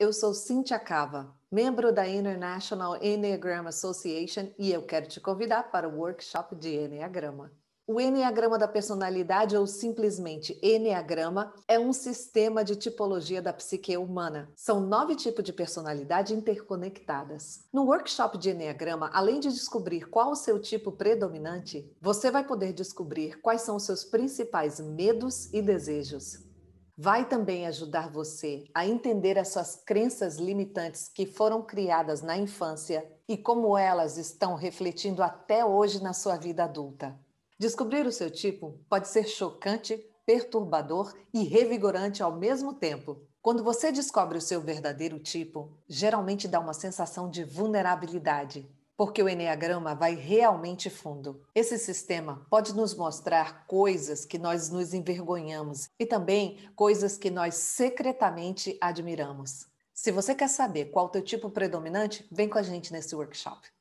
Eu sou Cintia Cava, membro da International Enneagram Association e eu quero te convidar para o workshop de Enneagrama. O Enneagrama da Personalidade, ou simplesmente Enneagrama, é um sistema de tipologia da psique humana. São nove tipos de personalidade interconectadas. No workshop de Enneagrama, além de descobrir qual o seu tipo predominante, você vai poder descobrir quais são os seus principais medos e desejos, vai também ajudar você a entender as suas crenças limitantes que foram criadas na infância e como elas estão refletindo até hoje na sua vida adulta. Descobrir o seu tipo pode ser chocante, perturbador e revigorante ao mesmo tempo. Quando você descobre o seu verdadeiro tipo, geralmente dá uma sensação de vulnerabilidade, porque o Enneagrama vai realmente fundo. Esse sistema pode nos mostrar coisas que nós nos envergonhamos e também coisas que nós secretamente admiramos. Se você quer saber qual o teu tipo predominante, vem com a gente nesse workshop.